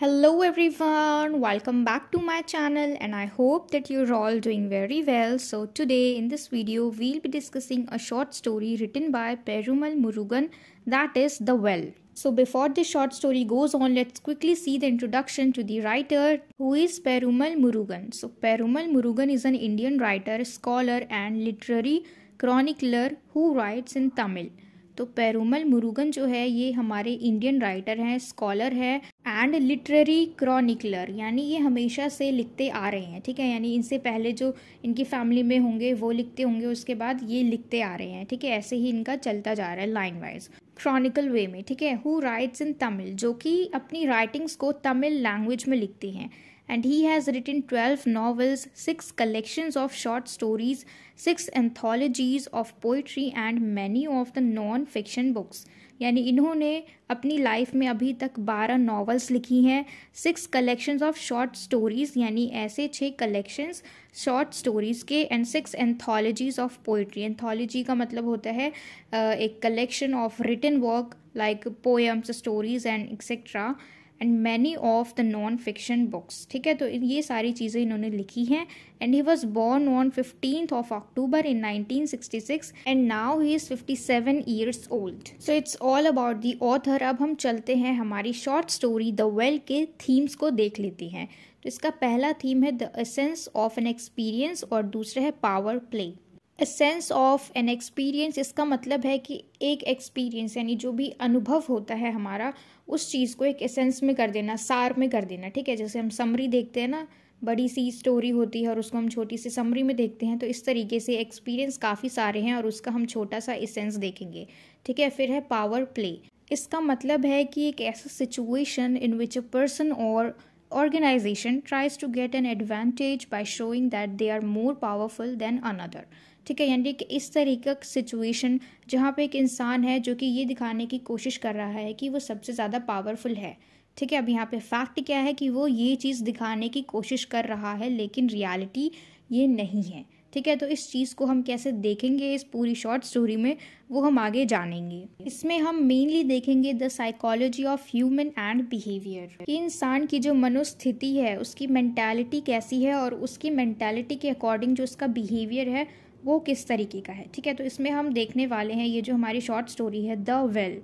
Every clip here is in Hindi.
Hello everyone, welcome back to my channel and I hope that you're all doing very well. So today in this video, we'll be discussing a short story written by Perumal Murugan that is The Well. So before this short story goes on, let's quickly see the introduction to the writer who is Perumal Murugan. So Perumal Murugan is an Indian writer, scholar and literary chronicler who writes in Tamil. तो पेरूमल मुरुगन जो है ये हमारे इंडियन राइटर हैं स्कॉलर है एंड लिटरेरी क्रॉनिकलर यानी ये हमेशा से लिखते आ रहे हैं ठीक है यानी इनसे पहले जो इनकी फैमिली में होंगे वो लिखते होंगे उसके बाद ये लिखते आ रहे हैं ठीक है ऐसे ही इनका चलता जा रहा है लाइन वाइज क्रॉनिकल वे में ठीक है हु राइट्स इन तमिल जो कि अपनी राइटिंग्स को तमिल लैंग्वेज में लिखती हैं and he has written 12 novels, 6 collections of short stories, 6 anthologies of poetry and many of the non fiction books. यानी इन्होंने अपनी लाइफ में अभी तक बारह नॉवेल्स लिखी हैं six collections of short stories यानी ऐसे छः कलेक्शंस शॉर्ट स्टोरीज़ के and six anthologies of poetry anthology का मतलब होता है एक collection of written work like poems stories and etcetera and many of the non fiction books ठीक है तो ये सारी चीज़ें इन्होंने लिखी हैं and he was born on fifteen of October in 1966 and now he is 57 seven years old so it's all about the author अब हम चलते हैं हमारी शॉर्ट स्टोरी द वेल के थीम्स को देख लेते हैं तो इसका पहला थीम है द असेंस ऑफ एन एक्सपीरियंस और दूसरा है power play sense of an experience इसका मतलब है कि एक एक्सपीरियंस यानी जो भी अनुभव होता है हमारा उस चीज़ को एक एसेंस में कर देना सार में कर देना ठीक है जैसे हम समरी देखते हैं ना बड़ी सी स्टोरी होती है और उसको हम छोटी सी समरी में देखते हैं तो इस तरीके से एक्सपीरियंस काफ़ी सारे हैं और उसका हम छोटा सा एसेंस देखेंगे ठीक है फिर है पावर प्ले इसका मतलब है कि एक ऐसा situation in which a person or organisation tries to get an advantage by showing that they are more powerful than another ठीक है यानी कि इस तरीके का सिचुएशन जहाँ पे एक इंसान है जो कि ये दिखाने की कोशिश कर रहा है कि वो सबसे ज़्यादा पावरफुल है ठीक है अब यहाँ पे फैक्ट क्या है कि वो ये चीज़ दिखाने की कोशिश कर रहा है लेकिन रियलिटी ये नहीं है ठीक है तो इस चीज़ को हम कैसे देखेंगे इस पूरी शॉर्ट स्टोरी में वो हम आगे जानेंगे इसमें हम मेनली देखेंगे the psychology of human and behaviour कि इंसान की जो मनोस्थिति है उसकी मेंटालिटी कैसी है और उसकी मेंटालिटी के अकॉर्डिंग जो उसका बिहेवियर है वो किस तरीके का है ठीक है तो इसमें हम देखने वाले हैं ये जो हमारी शॉर्ट स्टोरी है the well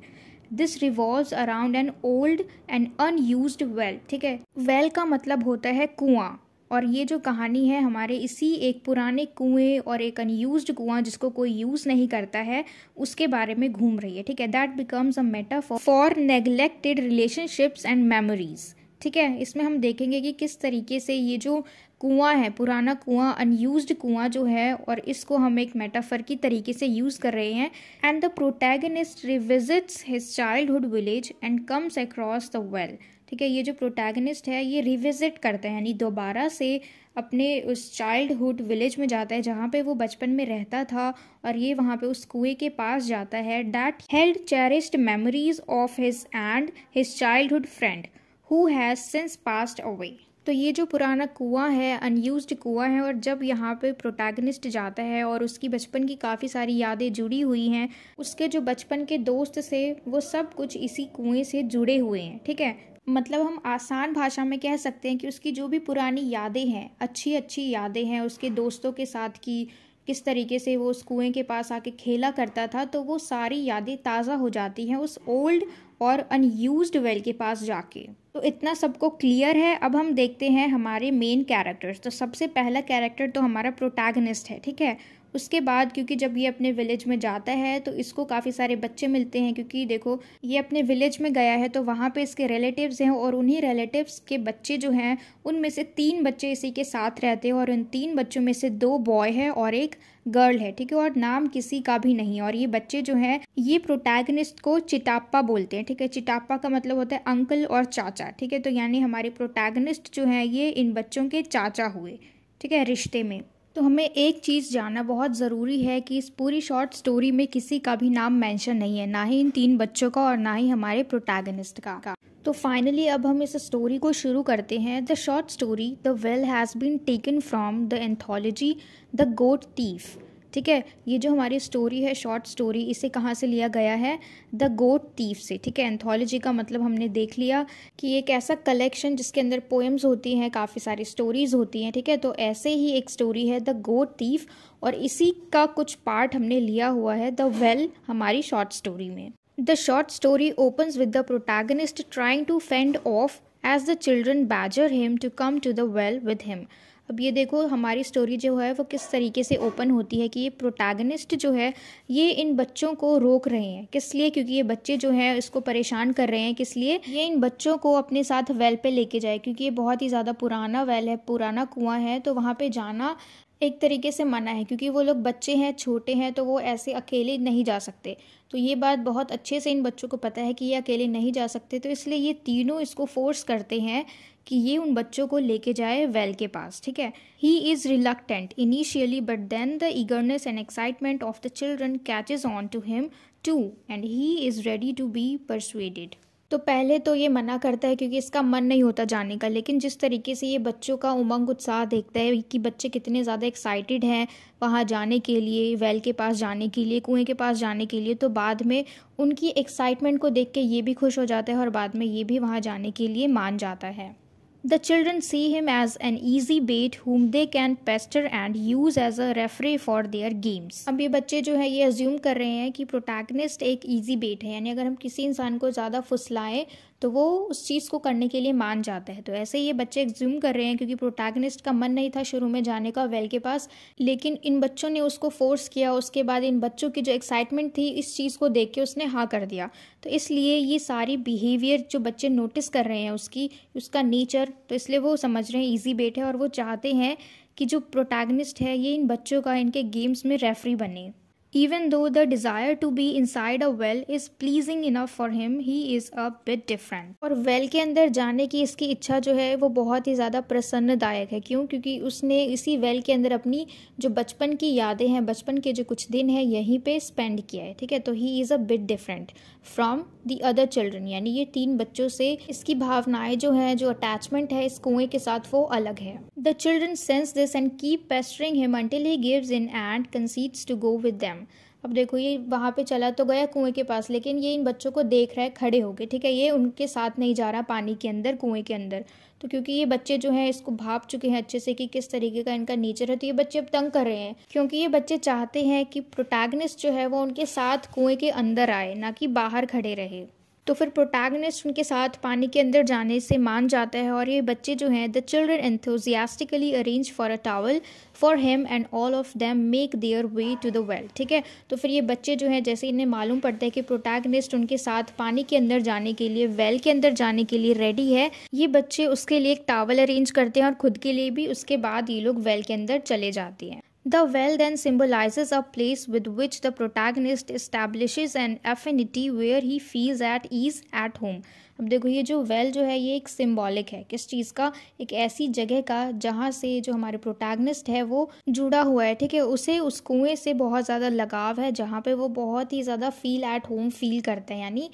this revolve around an old and unused well ठीक है वेल का मतलब होता है कुआं और ये जो कहानी है हमारे इसी एक पुराने कुएं और एक अनयूज कुआं जिसको कोई यूज़ नहीं करता है उसके बारे में घूम रही है ठीक है that becomes a matter for neglected relationships and memories ठीक है इसमें हम देखेंगे कि किस तरीके से ये जो कुआं है पुराना कुआं अनयूज्ड कुआं जो है और इसको हम एक मेटाफर की तरीके से यूज़ कर रहे हैं and the protagonist revisits his childhood village and comes across the well ठीक है ये जो प्रोटैगनिस्ट है ये रिविजिट करता है यानी दोबारा से अपने उस चाइल्डहुड विलेज में जाता है जहाँ पे वो बचपन में रहता था और ये वहाँ पे उस कुएँ के पास जाता है that held cherished memories of his and his childhood friend who has since passed away तो ये जो पुराना कुआं है अनयूज्ड कुआं है और जब यहाँ पे प्रोटैगनिस्ट जाता है और उसकी बचपन की काफ़ी सारी यादें जुड़ी हुई हैं उसके जो बचपन के दोस्त से वो सब कुछ इसी कुएं से जुड़े हुए हैं ठीक है मतलब हम आसान भाषा में कह सकते हैं कि उसकी जो भी पुरानी यादें हैं अच्छी अच्छी यादें हैं उसके दोस्तों के साथ की किस तरीके से वो उस कुएँ के पास आके खेला करता था तो वो सारी यादें ताज़ा हो जाती हैं उस ओल्ड और अनयूज्ड वेल के पास जाके तो इतना सबको क्लियर है अब हम देखते हैं हमारे मेन कैरेक्टर्स तो सबसे पहला कैरेक्टर तो हमारा प्रोटैगनिस्ट है ठीक है उसके बाद क्योंकि जब ये अपने विलेज में जाता है तो इसको काफ़ी सारे बच्चे मिलते हैं क्योंकि देखो ये अपने विलेज में गया है तो वहाँ पे इसके रिलेटिव्स हैं और उन्हीं रिलेटिव्स के बच्चे जो हैं उनमें से तीन बच्चे इसी के साथ रहते हैं और उन तीन बच्चों में से दो बॉय है और एक गर्ल है ठीक है और नाम किसी का भी नहीं और ये बच्चे जो है ये प्रोटैगनिस्ट को चिटाप्पा बोलते हैं ठीक है चिटाप्पा का मतलब होता है अंकल और चाचा ठीक है तो यानी हमारे प्रोटैगनिस्ट जो है ये इन बच्चों के चाचा हुए ठीक है रिश्ते में तो हमें एक चीज़ जानना बहुत ज़रूरी है कि इस पूरी शॉर्ट स्टोरी में किसी का भी नाम मेंशन नहीं है ना ही इन तीन बच्चों का और ना ही हमारे प्रोटैगनिस्ट का, का। तो फाइनली अब हम इस स्टोरी को शुरू करते हैं the short story the well has been taken from the anthology the goat thief ठीक है ये जो हमारी स्टोरी है शॉर्ट स्टोरी इसे कहाँ से लिया गया है द गोट तीफ से ठीक है एंथोलॉजी का मतलब हमने देख लिया कि एक ऐसा कलेक्शन जिसके अंदर पोएम्स होती हैं काफ़ी सारी स्टोरीज़ होती हैं ठीक है तो ऐसे ही एक स्टोरी है द गोट तीफ और इसी का कुछ पार्ट हमने लिया हुआ है द वेल well, हमारी शॉर्ट स्टोरी में the short story opens with the protagonist trying to fend off as the children badger him to come to the well with him अब ये देखो हमारी स्टोरी जो है वो किस तरीके से ओपन होती है कि ये प्रोटैगनिस्ट जो है ये इन बच्चों को रोक रहे हैं किस लिए क्योंकि ये बच्चे जो हैं इसको परेशान कर रहे हैं किस लिए ये इन बच्चों को अपने साथ वेल पे लेके जाए क्योंकि ये बहुत ही ज़्यादा पुराना वेल है पुराना कुआं है तो वहाँ पर जाना एक तरीके से मना है क्योंकि वो लोग बच्चे हैं छोटे हैं तो वो ऐसे अकेले नहीं जा सकते तो ये बात बहुत अच्छे से इन बच्चों को पता है कि ये अकेले नहीं जा सकते तो इसलिए ये तीनों इसको फोर्स करते हैं कि ये उन बच्चों को लेके जाए वेल के पास ठीक है he is reluctant initially but then the eagerness and excitement of the children catches on to him too and he is ready to be persuaded तो पहले तो ये मना करता है क्योंकि इसका मन नहीं होता जाने का लेकिन जिस तरीके से ये बच्चों का उमंग उत्साह देखता है कि बच्चे कितने ज़्यादा एक्साइटेड हैं वहाँ जाने के लिए वेल के पास जाने के लिए कुएं के पास जाने के लिए तो बाद में उनकी एक्साइटमेंट को देख के ये भी खुश हो जाता है और बाद में ये भी वहाँ जाने के लिए मान जाता है The children see him as an easy bait whom they can pester and use as a referee for their games. अब ये बच्चे जो है ये assume कर रहे हैं कि protagonist एक easy bait है यानी अगर हम किसी इंसान को ज़्यादा फुसलाएं तो वो उस चीज़ को करने के लिए मान जाता है तो ऐसे ये बच्चे एग्ज्यूम कर रहे हैं क्योंकि प्रोटैगनिस्ट का मन नहीं था शुरू में जाने का वेल के पास लेकिन इन बच्चों ने उसको फोर्स किया उसके बाद इन बच्चों की जो एक्साइटमेंट थी इस चीज़ को देख के उसने हाँ कर दिया तो इसलिए ये सारी बिहेवियर जो बच्चे नोटिस कर रहे हैं उसकी उसका नेचर तो इसलिए वो समझ रहे हैं ईजी बेट है और वो चाहते हैं कि जो प्रोटैगनिस्ट है ये इन बच्चों का इनके गेम्स में रेफरी बने Even though the desire to be inside a well is pleasing enough for him, he is a bit different. और well के अंदर जाने की इसकी इच्छा जो है वो बहुत ही ज़्यादा प्रसन्नदायक है क्यों क्योंकि उसने इसी well के अंदर अपनी जो बचपन की यादें हैं बचपन के जो कुछ दिन हैं यहीं पे स्पेंड किया है ठीक है तो he is a bit different from the other children यानी ये तीन बच्चों से इसकी भावनाएं जो हैं जो अटैचमेंट है इस कुएं के साथ वो अलग है the children sense this and keep pestering him until he gives in and concedes to go with them अब देखो ये वहाँ पे चला तो गया कुएं के पास लेकिन ये इन बच्चों को देख रहा है खड़े होके ठीक है ये उनके साथ नहीं जा रहा पानी के अंदर कुएं के अंदर तो क्योंकि ये बच्चे जो हैं इसको भाप चुके हैं अच्छे से कि किस तरीके का इनका नेचर है तो ये बच्चे अब तंग कर रहे हैं क्योंकि ये बच्चे चाहते हैं कि प्रोटैगनिस्ट जो है वो उनके साथ कुएं के अंदर आए ना कि बाहर खड़े रहे तो फिर प्रोटैगनिस्ट उनके साथ पानी के अंदर जाने से मान जाता है और ये बच्चे जो हैं the children enthusiastically arrange for a towel for him and all of them make their way to the well ठीक है तो फिर ये बच्चे जो हैं जैसे इन्हें मालूम पड़ता है कि प्रोटैगनिस्ट उनके साथ पानी के अंदर जाने के लिए वेल के अंदर जाने के लिए रेडी है ये बच्चे उसके लिए एक टावल अरेंज करते हैं और खुद के लिए भी उसके बाद ये लोग वेल के अंदर चले जाते हैं The well then symbolizes a place with which the protagonist establishes an affinity where he feels at ease at home. अब देखो ये जो वेल well जो है ये एक सिम्बॉलिक है किस चीज़ का एक ऐसी जगह का जहाँ से जो हमारे प्रोटैगनिस्ट है वो जुड़ा हुआ है ठीक है उसे उस कुएँ से बहुत ज़्यादा लगाव है जहाँ पे वो बहुत ही ज़्यादा फील एट होम फील करते हैं यानी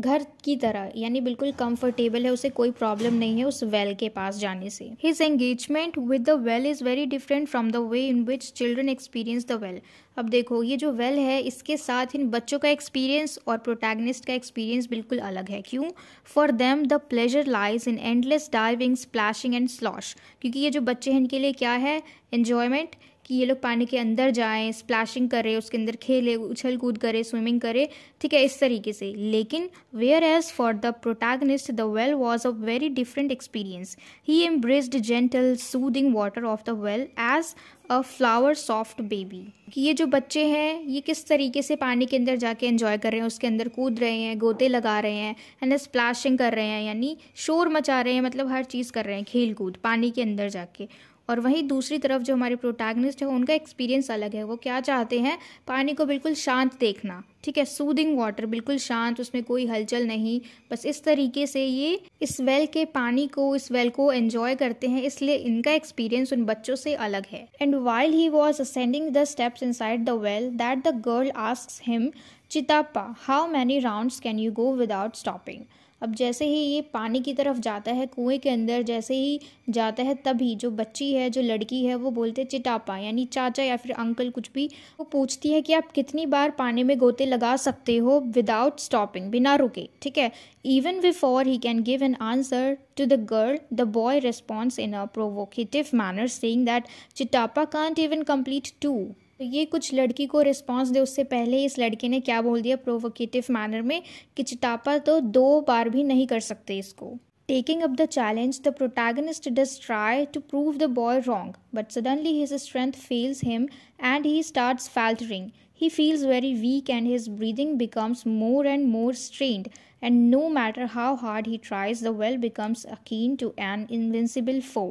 घर की तरह यानी बिल्कुल कंफर्टेबल है उसे कोई प्रॉब्लम नहीं है उस वेल के पास जाने से his engagement with the well is very different from the way in which children experience the well अब देखो ये जो वेल है इसके साथ इन बच्चों का एक्सपीरियंस और प्रोटैगनिस्ट का एक्सपीरियंस बिल्कुल अलग है क्यों for them the pleasure lies in endless diving splashing and slosh क्योंकि ये जो बच्चे हैं इनके लिए क्या है एन्जॉयमेंट कि ये लोग पानी के अंदर जाएं स्प्लैशिंग करें उसके अंदर खेलें उछल कूद करें स्विमिंग करें ठीक है इस तरीके से लेकिन whereas for the protagonist the well was a very different experience he embraced gentle soothing water of the well as a flower soft baby कि ये जो बच्चे हैं ये किस तरीके से पानी के अंदर जाके एंजॉय कर रहे हैं उसके अंदर कूद रहे हैं गोते लगा रहे हैं है ना स्प्लैशिंग कर रहे हैं यानी शोर मचा रहे हैं मतलब हर चीज़ कर रहे हैं खेल कूद पानी के अंदर जाके और वहीं दूसरी तरफ जो हमारे प्रोटैगनिस्ट है उनका एक्सपीरियंस अलग है वो क्या चाहते हैं पानी को बिल्कुल शांत देखना ठीक है सूदिंग वाटर बिल्कुल शांत उसमें कोई हलचल नहीं बस इस तरीके से ये इस वेल के पानी को इस वेल को एंजॉय करते हैं इसलिए इनका एक्सपीरियंस उन बच्चों से अलग है and while he was ascending the steps inside the well that the girl ask him Chitappa how many round can you go without stopping अब जैसे ही ये पानी की तरफ जाता है कुएं के अंदर जैसे ही जाता है तभी जो बच्ची है जो लड़की है वो बोलते हैं चिटापा यानी चाचा या फिर अंकल कुछ भी वो पूछती है कि आप कितनी बार पानी में गोते लगा सकते हो विदाउट स्टॉपिंग बिना रुके ठीक है even before he can give an answer to the girl the boy response in a provocative manner saying that Chitappa can't even complete two तो ये कुछ लड़की को रिस्पॉन्स दे उससे पहले इस लड़के ने क्या बोल दिया प्रोवोकेटिव मैनर में कि चिटापा तो दो बार भी नहीं कर सकते इसको taking up the challenge the protagonist does try to prove the boy wrong but suddenly his strength fails him and he start faltering he feels very weak and his breathing becomes more and more strained and no matter how hard he tries the well becomes akin to an invincible foe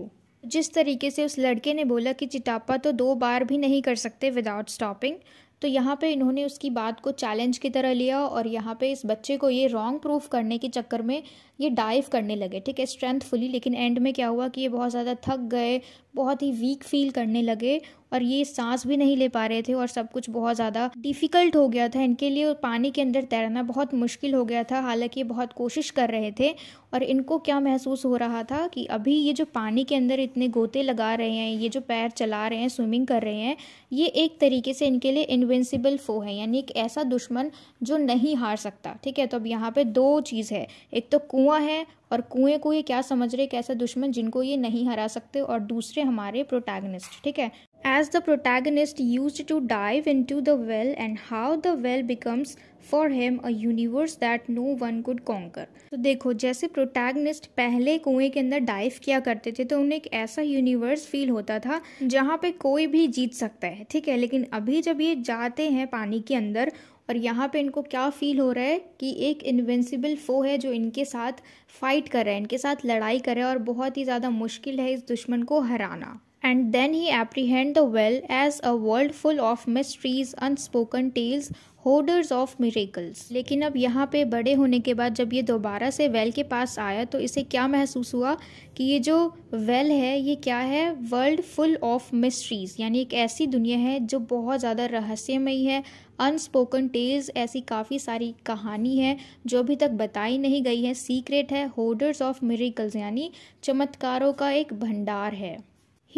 जिस तरीके से उस लड़के ने बोला कि चिटापा तो दो बार भी नहीं कर सकते विदाउट स्टॉपिंग तो यहाँ पे इन्होंने उसकी बात को चैलेंज की तरह लिया और यहाँ पे इस बच्चे को ये रॉन्ग प्रूफ करने के चक्कर में ये डाइव करने लगे ठीक है स्ट्रेंथ फुली लेकिन एंड में क्या हुआ कि ये बहुत ज़्यादा थक गए बहुत ही वीक फील करने लगे और ये सांस भी नहीं ले पा रहे थे और सब कुछ बहुत ज़्यादा डिफ़िकल्ट हो गया था इनके लिए पानी के अंदर तैरना बहुत मुश्किल हो गया था हालांकि ये बहुत कोशिश कर रहे थे और इनको क्या महसूस हो रहा था कि अभी ये जो पानी के अंदर इतने गोते लगा रहे हैं ये जो पैर चला रहे हैं स्विमिंग कर रहे हैं ये एक तरीके से इनके लिए इन्वेंसिबल फ़ो है यानी एक ऐसा दुश्मन जो नहीं हार सकता ठीक है तो अब यहाँ पर दो चीज़ है एक तो कुएँ कुआं है और कुएं को ये क्या समझ रहे एक दुश्मन जिनको ये नहीं हरा सकते और दूसरे हमारे प्रोटैगनिस्ट ठीक है as the protagonist use to dive into the well and how the well becomes for him a universe that no one could conquer तो देखो जैसे प्रोटैगनिस्ट पहले कुएं के अंदर डाइव किया करते थे तो उन्हें एक ऐसा यूनिवर्स फील होता था जहाँ पे कोई भी जीत सकता है ठीक है लेकिन अभी जब ये जाते हैं पानी के अंदर और यहाँ पे इनको क्या फील हो रहा है कि एक इन्वेंसिबल फ़ो है जो इनके साथ फाइट कर रहा है इनके साथ लड़ाई कर रहा है और बहुत ही ज़्यादा मुश्किल है इस दुश्मन को हराना and then he apprehend the well as a world full of mysteries unspoken tales hoarders of miracles लेकिन अब यहाँ पे बड़े होने के बाद जब ये दोबारा से वेल के पास आया तो इसे क्या महसूस हुआ कि ये जो वेल है ये क्या है वर्ल्ड फुल ऑफ मिस्ट्रीज यानी एक ऐसी दुनिया है जो बहुत ज़्यादा रहस्यमयी है अनस्पोकन टेल्स ऐसी काफ़ी सारी कहानी है जो अभी तक बताई नहीं गई है सीक्रेट है होर्डर्स ऑफ मेरिकल्स यानी चमत्कारों का एक भंडार है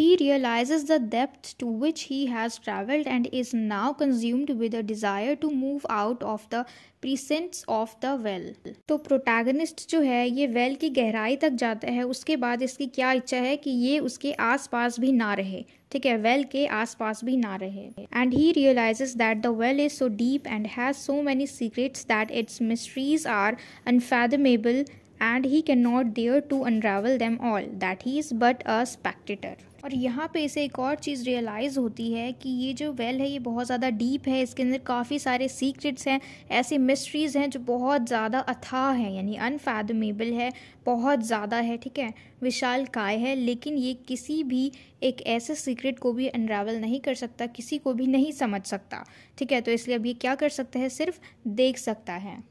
He realizes the depth to which he has traveled and is now consumed with a desire to move out of the presence of the well तो प्रोटैगनिस्ट जो है ये वेल की गहराई तक जाता है उसके बाद इसकी क्या इच्छा है कि ये उसके आसपास भी ना रहे ठीक है वेल के आसपास भी ना रहे and he realises that the well is so deep and has so many secrets that its mysteries are unfathomable he can not dare to unravel them all that he is but a spectator और यहाँ पे इसे एक और चीज़ रियलाइज़ होती है कि ये जो वेल है ये बहुत ज़्यादा डीप है इसके अंदर काफ़ी सारे सीक्रेट्स हैं ऐसी मिस्ट्रीज़ हैं जो बहुत ज़्यादा अथाह हैं यानी अनफैदमेबल है बहुत ज़्यादा है ठीक है विशाल काय है लेकिन ये किसी भी एक ऐसे सीक्रेट को भी अनरावल नहीं कर सकता किसी को भी नहीं समझ सकता ठीक है तो इसलिए अब ये क्या कर सकता है सिर्फ देख सकता है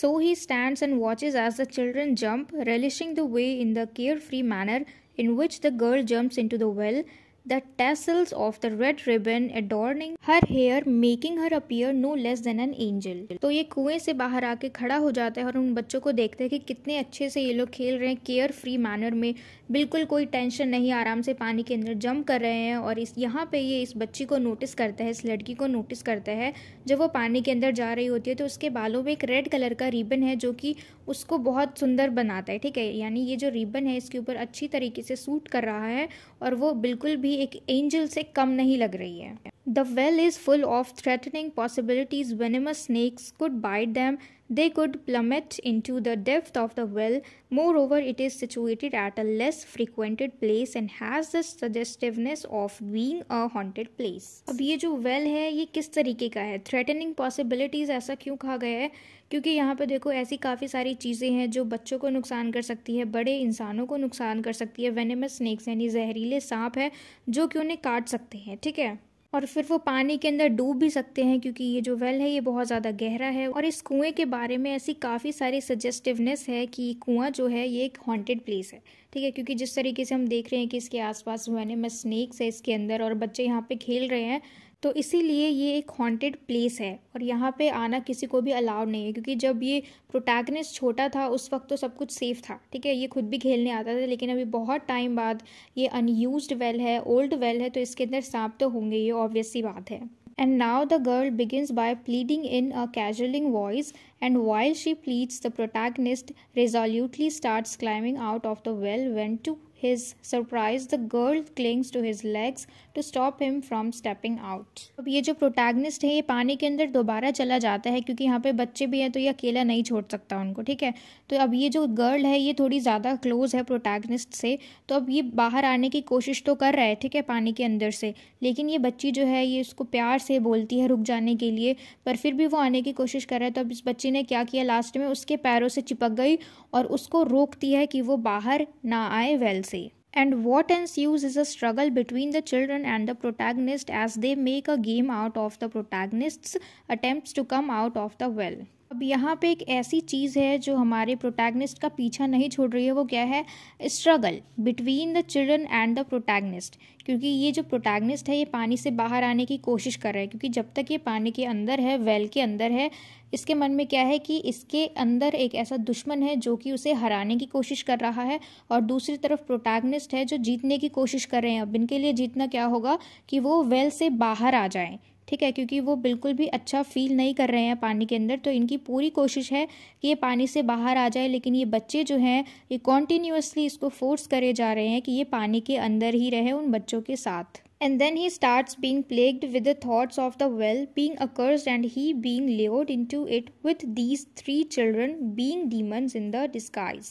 so he stand and watches as the children jump relishing the way in the carefree manner in which the girl jumps into the well the tassels of the red ribbon adorning her hair making her appear no less than an angel तो ये कुएं से बाहर आके खड़ा हो जाता है और उन बच्चों को देखते हैं कि कितने अच्छे से ये लोग खेल रहे हैं केयर फ्री मैनर में बिल्कुल कोई टेंशन नहीं आराम से पानी के अंदर जम कर रहे हैं और इस यहाँ पे ये इस बच्ची को नोटिस करता है इस लड़की को नोटिस करता है जब वो पानी के अंदर जा रही होती है तो उसके बालों में एक रेड कलर का रिबन है जो कि उसको बहुत सुंदर बनाता है ठीक है यानी ये जो रिबन है इसके ऊपर अच्छी तरीके से सूट कर रहा है और वो बिल्कुल भी एक एंजल से कम नहीं लग रही है The well is full of threatening possibilities. Venomous snakes could bite them. They could plummet into the depth of the well. Moreover, it is situated at a less frequented place and has the suggestiveness of being a haunted place. अब ये जो well है ये किस तरीके का है Threatening possibilities ऐसा क्यों कहा गया है क्योंकि यहाँ पे देखो ऐसी काफ़ी सारी चीज़ें हैं जो बच्चों को नुकसान कर सकती है बड़े इंसानों को नुकसान कर सकती है वेनेमस स्नेक्स यानी जहरीले सांप है जो कि उन्हें काट सकते हैं ठीक है और फिर वो पानी के अंदर डूब भी सकते हैं क्योंकि ये जो वेल है ये बहुत ज़्यादा गहरा है और इस कुएँ के बारे में ऐसी काफ़ी सारी सजेस्टिवनेस है कि कुआँ जो है ये एक हॉन्टेड प्लेस है ठीक है क्योंकि जिस तरीके से हम देख रहे हैं कि इसके आसपास जो है स्नेक्स है इसके अंदर और बच्चे यहाँ पे खेल रहे हैं तो इसीलिए ये एक हॉन्टेड प्लेस है और यहाँ पे आना किसी को भी अलाउड नहीं है क्योंकि जब ये प्रोटैगनिस्ट छोटा था उस वक्त तो सब कुछ सेफ था ठीक है ये खुद भी खेलने आता था लेकिन अभी बहुत टाइम बाद ये अनयूज वेल है ओल्ड वेल है तो इसके अंदर सांप तो होंगे ये ऑब्वियसली बात है And now the girl begins by pleading in a cajoling voice, and while she pleads, the protagonist resolutely starts climbing out of the well when to his surprise, the girl clings to his legs to stop him from stepping out. अब ये जो प्रोटैगनिस्ट है ये पानी के अंदर दोबारा चला जाता है क्योंकि यहाँ पे बच्चे भी हैं तो ये अकेला नहीं छोड़ सकता उनको ठीक है तो अब ये जो गर्ल है ये थोड़ी ज़्यादा क्लोज है प्रोटैगनिस्ट से तो अब ये बाहर आने की कोशिश तो कर रहा है ठीक है पानी के अंदर से लेकिन ये बच्ची जो है ये उसको प्यार से बोलती है रुक जाने के लिए पर फिर भी वो आने की कोशिश कर रहा है तो अब इस बच्ची ने क्या किया लास्ट में उसके पैरों से चिपक गई और उसको रोकती है कि वो बाहर ना आए well say. And what ensues is a struggle between the children and the protagonist as they make a game out of the protagonist's attempts to come out of the well. अब यहाँ पे एक ऐसी चीज़ है जो हमारे प्रोटैगनिस्ट का पीछा नहीं छोड़ रही है वो क्या है struggle between the children and the protagonist क्योंकि ये जो प्रोटैगनिस्ट है ये पानी से बाहर आने की कोशिश कर रहा है क्योंकि जब तक ये पानी के अंदर है वेल के अंदर है इसके मन में क्या है कि इसके अंदर एक ऐसा दुश्मन है जो कि उसे हराने की कोशिश कर रहा है और दूसरी तरफ प्रोटैगनिस्ट है जो जीतने की कोशिश कर रहे हैं अब इनके लिए जीतना क्या होगा कि वो वेल से बाहर आ जाएँ ठीक है क्योंकि वो बिल्कुल भी अच्छा फील नहीं कर रहे हैं पानी के अंदर तो इनकी पूरी कोशिश है कि ये पानी से बाहर आ जाए लेकिन ये बच्चे जो हैं ये कॉन्टिन्यूसली इसको फोर्स करे जा रहे हैं कि ये पानी के अंदर ही रहे उन बच्चों के साथ and then he start being plagued with the thoughts of the well being occurs and he being led into it with these three children being demons in the disguise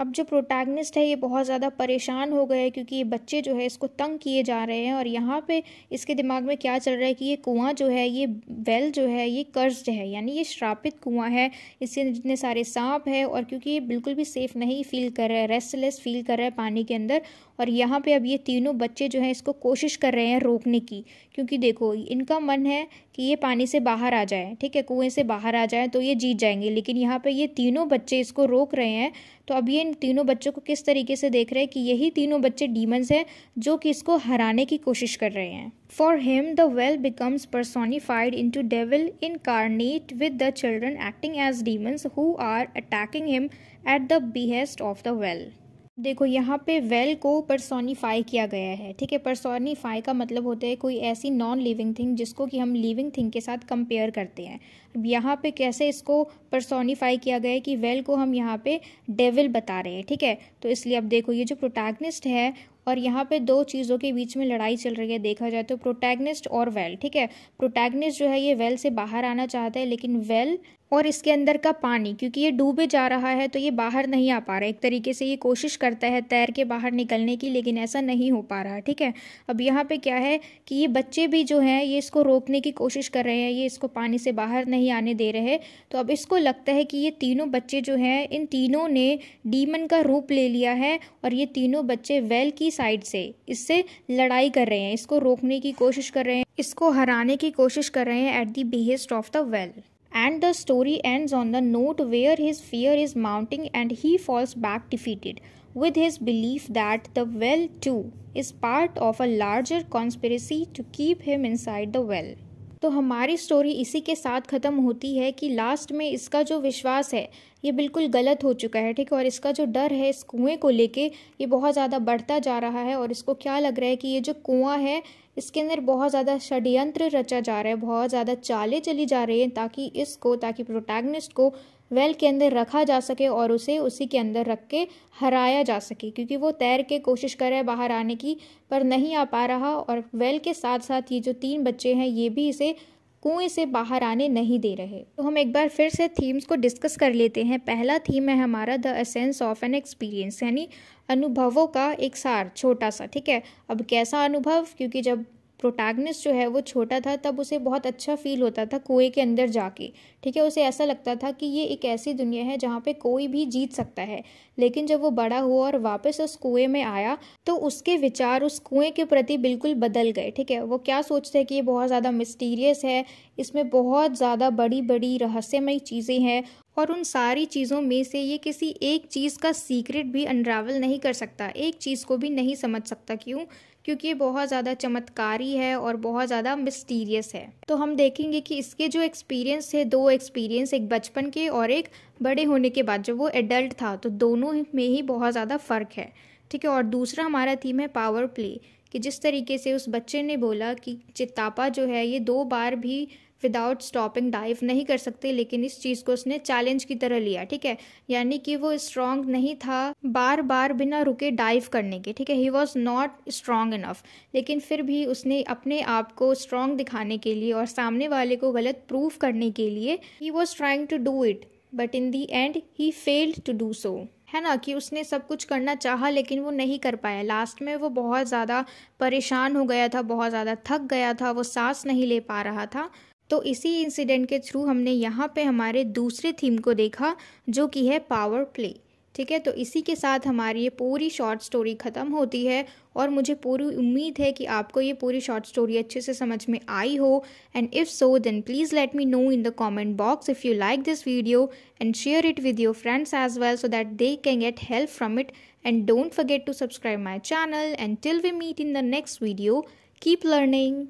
अब जो प्रोटैगनिस्ट है ये बहुत ज़्यादा परेशान हो गए क्योंकि ये बच्चे जो है इसको तंग किए जा रहे हैं और यहाँ पे इसके दिमाग में क्या चल रहा है कि ये कुआं जो है ये वेल जो है ये कर्ज है यानी ये श्रापित कुआं है इससे जितने सारे सांप है और क्योंकि ये बिल्कुल भी सेफ़ नहीं फील कर रहा है रेस्टलेस फील कर रहा है पानी के अंदर और यहाँ पे अब ये तीनों बच्चे जो हैं इसको कोशिश कर रहे हैं रोकने की क्योंकि देखो इनका मन है कि ये पानी से बाहर आ जाए ठीक है कुएं से बाहर आ जाए तो ये जीत जाएंगे लेकिन यहाँ पे ये तीनों बच्चे इसको रोक रहे हैं तो अब ये इन तीनों बच्चों को किस तरीके से देख रहे हैं कि यही तीनों बच्चे डीमंस हैं जो कि इसको हराने की कोशिश कर रहे हैं for him the well becomes personified into devil incarnate with the children acting as demons who are attacking him at the behest of the well देखो यहाँ पे वेल को परसोनीफाई किया गया है ठीक है परसोनीफाई का मतलब होता है कोई ऐसी नॉन लिविंग थिंग जिसको कि हम लिविंग थिंग के साथ कंपेयर करते हैं अब यहाँ पे कैसे इसको परसोनीफाई किया गया है कि वेल को हम यहाँ पे डेविल बता रहे हैं ठीक है तो इसलिए अब देखो ये जो प्रोटैगनिस्ट है और यहाँ पे दो चीज़ों के बीच में लड़ाई चल रही है देखा जाए तो प्रोटैगनिस्ट और वेल ठीक है प्रोटैगनिस्ट जो है ये वेल से बाहर आना चाहता है लेकिन वेल और इसके अंदर का पानी क्योंकि ये डूबे जा रहा है तो ये बाहर नहीं आ पा रहा एक तरीके से ये कोशिश करता है तैर के बाहर निकलने की लेकिन ऐसा नहीं हो पा रहा ठीक है अब यहाँ पे क्या है कि ये बच्चे भी जो हैं ये इसको रोकने की कोशिश कर रहे हैं ये इसको पानी से बाहर नहीं आने दे रहे तो अब इसको लगता है कि ये तीनों बच्चे जो हैं इन तीनों ने डीमन का रूप ले लिया है और ये तीनों बच्चे वेल की साइड से इससे लड़ाई कर रहे हैं इसको रोकने की कोशिश कर रहे हैं इसको हराने की कोशिश कर रहे हैं at the behest of the well and the story ends on the note where his fear is mounting and he falls back defeated with his belief that the well too is part of a larger conspiracy to keep him inside the well. तो हमारी स्टोरी इसी के साथ ख़त्म होती है कि लास्ट में इसका जो विश्वास है ये बिल्कुल गलत हो चुका है ठीक है और इसका जो डर है इस कुएँ को लेके ये बहुत ज़्यादा बढ़ता जा रहा है और इसको क्या लग रहा है कि ये जो कुआँ है इसके अंदर बहुत ज़्यादा षड्यंत्र रचा जा रहा है बहुत ज़्यादा चालें चली जा रही हैं ताकि इसको ताकि प्रोटैगनिस्ट को वेल के अंदर रखा जा सके और उसे उसी के अंदर रख के हराया जा सके क्योंकि वो तैर के कोशिश कर रहा है बाहर आने की पर नहीं आ पा रहा और वेल के साथ साथ ये जो तीन बच्चे हैं ये भी इसे कुएं से बाहर आने नहीं दे रहे तो हम एक बार फिर से थीम्स को डिस्कस कर लेते हैं पहला थीम है हमारा द असेंस ऑफ एन एक्सपीरियंस यानी अनुभवों का एक सार छोटा सा ठीक है अब कैसा अनुभव क्योंकि जब प्रोटैगनिस्ट जो है वो छोटा था तब उसे बहुत अच्छा फील होता था कुएं के अंदर जाके ठीक है उसे ऐसा लगता था कि ये एक ऐसी दुनिया है जहाँ पे कोई भी जीत सकता है लेकिन जब वो बड़ा हुआ और वापस उस कुएं में आया तो उसके विचार उस कुएं के प्रति बिल्कुल बदल गए ठीक है वो क्या सोचते हैं कि ये बहुत ज़्यादा मिस्टीरियस है इसमें बहुत ज़्यादा बड़ी बड़ी रहस्यमय चीज़ें हैं और उन सारी चीज़ों में से ये किसी एक चीज़ का सीक्रेट भी अनरावल नहीं कर सकता एक चीज़ को भी नहीं समझ सकता क्यों क्योंकि ये बहुत ज़्यादा चमत्कारी है और बहुत ज़्यादा मिस्टीरियस है तो हम देखेंगे कि इसके जो एक्सपीरियंस थे दो एक्सपीरियंस एक बचपन के और एक बड़े होने के बाद जब वो एडल्ट था तो दोनों में ही बहुत ज़्यादा फ़र्क है ठीक है और दूसरा हमारा थीम है पावर प्ले कि जिस तरीके से उस बच्चे ने बोला कि चितापा जो है ये दो बार भी विदाउट स्टॉपिंग डाइव नहीं कर सकते लेकिन इस चीज़ को उसने चैलेंज की तरह लिया ठीक है यानी कि वो स्ट्रांग नहीं था बार बार बिना रुके डाइव करने के ठीक है he was not strong enough लेकिन फिर भी उसने अपने आप को स्ट्रांग दिखाने के लिए और सामने वाले को गलत प्रूव करने के लिए he was trying to do it but in the end he failed to do so है ना कि उसने सब कुछ करना चाहा लेकिन वो नहीं कर पाया लास्ट में वो बहुत ज़्यादा परेशान हो गया था बहुत ज़्यादा थक गया था वो सांस नहीं ले पा रहा था तो इसी इंसिडेंट के थ्रू हमने यहाँ पे हमारे दूसरे थीम को देखा जो कि है पावर प्ले ठीक है तो इसी के साथ हमारी ये पूरी शॉर्ट स्टोरी ख़त्म होती है और मुझे पूरी उम्मीद है कि आपको ये पूरी शॉर्ट स्टोरी अच्छे से समझ में आई हो and if so then please let me know in the comment box if you like this video and share it with your friends as well so that they can get help from it and don't forget to subscribe my channel and till we meet in the next video keep learning